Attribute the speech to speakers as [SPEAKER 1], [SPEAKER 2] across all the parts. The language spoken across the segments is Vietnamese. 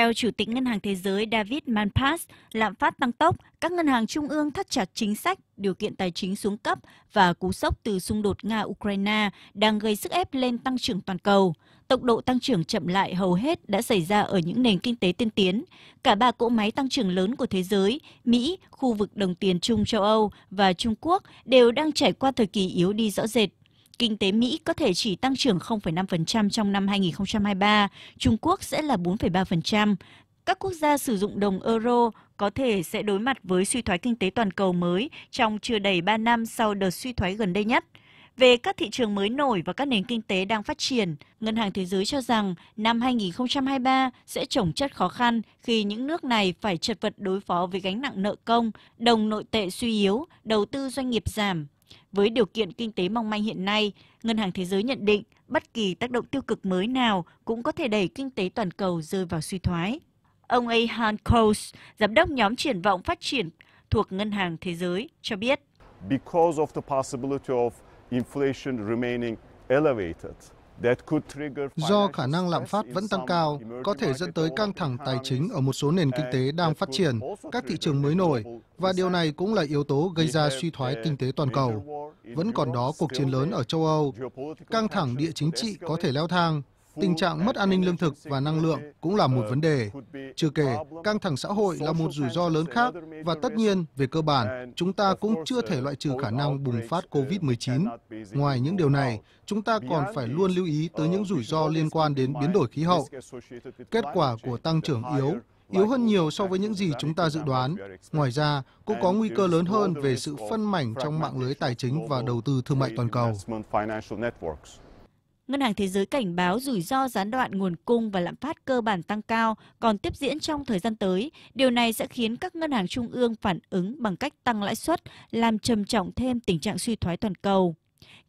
[SPEAKER 1] Theo Chủ tịch Ngân hàng Thế giới David Malpass, lạm phát tăng tốc, các ngân hàng trung ương thắt chặt chính sách, điều kiện tài chính xuống cấp và cú sốc từ xung đột Nga-Ukraine đang gây sức ép lên tăng trưởng toàn cầu. Tốc độ tăng trưởng chậm lại hầu hết đã xảy ra ở những nền kinh tế tiên tiến. Cả ba cỗ máy tăng trưởng lớn của thế giới, Mỹ, khu vực đồng tiền chung châu Âu và Trung Quốc đều đang trải qua thời kỳ yếu đi rõ rệt Kinh tế Mỹ có thể chỉ tăng trưởng 0,5% trong năm 2023, Trung Quốc sẽ là 4,3%. Các quốc gia sử dụng đồng euro có thể sẽ đối mặt với suy thoái kinh tế toàn cầu mới trong chưa đầy 3 năm sau đợt suy thoái gần đây nhất. Về các thị trường mới nổi và các nền kinh tế đang phát triển, Ngân hàng Thế giới cho rằng năm 2023 sẽ trồng chất khó khăn khi những nước này phải chật vật đối phó với gánh nặng nợ công, đồng nội tệ suy yếu, đầu tư doanh nghiệp giảm, với điều kiện kinh tế mong manh hiện nay, Ngân hàng Thế giới nhận định bất kỳ tác động tiêu cực mới nào cũng có thể đẩy kinh tế toàn cầu rơi vào suy thoái. Ông Ahan Coase, giám đốc nhóm triển vọng phát triển thuộc Ngân hàng Thế giới, cho biết. Because of the possibility of inflation remaining elevated, Do khả năng lạm phát vẫn tăng cao, có thể dẫn
[SPEAKER 2] tới căng thẳng tài chính ở một số nền kinh tế đang phát triển, các thị trường mới nổi, và điều này cũng là yếu tố gây ra suy thoái kinh tế toàn cầu. Vẫn còn đó cuộc chiến lớn ở châu Âu, căng thẳng địa chính trị có thể leo thang, Tình trạng mất an ninh lương thực và năng lượng cũng là một vấn đề. Chưa kể, căng thẳng xã hội là một rủi ro lớn khác và tất nhiên, về cơ bản, chúng ta cũng chưa thể loại trừ khả năng bùng phát COVID-19. Ngoài những điều này, chúng ta còn phải luôn lưu ý tới những rủi ro liên quan đến biến đổi khí hậu. Kết quả của tăng trưởng yếu yếu hơn nhiều so với những gì chúng ta dự đoán. Ngoài ra, cũng có nguy cơ lớn hơn về sự phân mảnh trong mạng lưới tài chính và đầu tư thương mại toàn cầu.
[SPEAKER 1] Ngân hàng Thế giới cảnh báo rủi ro gián đoạn nguồn cung và lạm phát cơ bản tăng cao còn tiếp diễn trong thời gian tới. Điều này sẽ khiến các ngân hàng trung ương phản ứng bằng cách tăng lãi suất, làm trầm trọng thêm tình trạng suy thoái toàn cầu.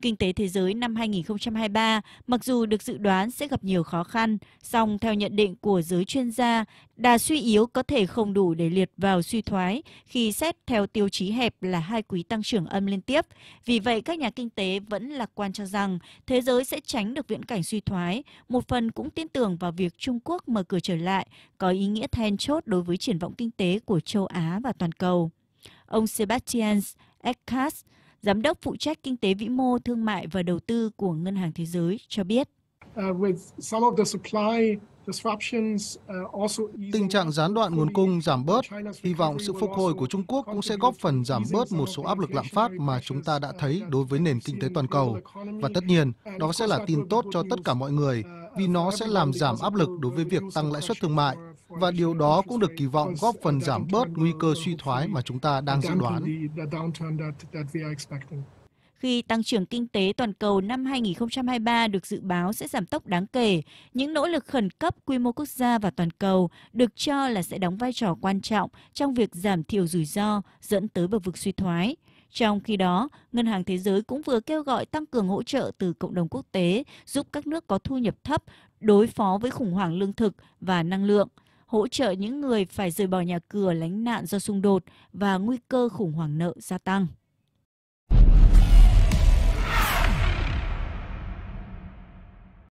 [SPEAKER 1] Kinh tế thế giới năm 2023 mặc dù được dự đoán sẽ gặp nhiều khó khăn, song theo nhận định của giới chuyên gia, đà suy yếu có thể không đủ để liệt vào suy thoái khi xét theo tiêu chí hẹp là hai quý tăng trưởng âm liên tiếp. Vì vậy, các nhà kinh tế vẫn lạc quan cho rằng thế giới sẽ tránh được viễn cảnh suy thoái, một phần cũng tin tưởng vào việc Trung Quốc mở cửa trở lại, có ý nghĩa then chốt đối với triển vọng kinh tế của châu Á và toàn cầu. Ông Sebastian Eckhardt, giám đốc phụ trách kinh tế vĩ mô, thương mại và đầu tư của Ngân hàng Thế giới cho biết. Uh,
[SPEAKER 2] uh, Tình trạng gián đoạn nguồn cung giảm bớt, hy vọng sự phục hồi của Trung Quốc cũng sẽ góp phần giảm bớt một số áp lực lạm phát mà chúng ta đã thấy đối với nền kinh tế toàn cầu. Và tất nhiên, đó sẽ là tin tốt cho tất cả mọi người, vì nó sẽ làm giảm áp lực đối với việc tăng lãi suất thương mại và điều đó cũng được kỳ vọng góp phần giảm bớt nguy cơ suy thoái mà chúng ta đang dự đoán
[SPEAKER 1] khi tăng trưởng kinh tế toàn cầu năm 2023 được dự báo sẽ giảm tốc đáng kể, những nỗ lực khẩn cấp quy mô quốc gia và toàn cầu được cho là sẽ đóng vai trò quan trọng trong việc giảm thiểu rủi ro dẫn tới bờ vực suy thoái. Trong khi đó, Ngân hàng Thế giới cũng vừa kêu gọi tăng cường hỗ trợ từ cộng đồng quốc tế giúp các nước có thu nhập thấp đối phó với khủng hoảng lương thực và năng lượng, hỗ trợ những người phải rời bỏ nhà cửa lánh nạn do xung đột và nguy cơ khủng hoảng nợ gia tăng.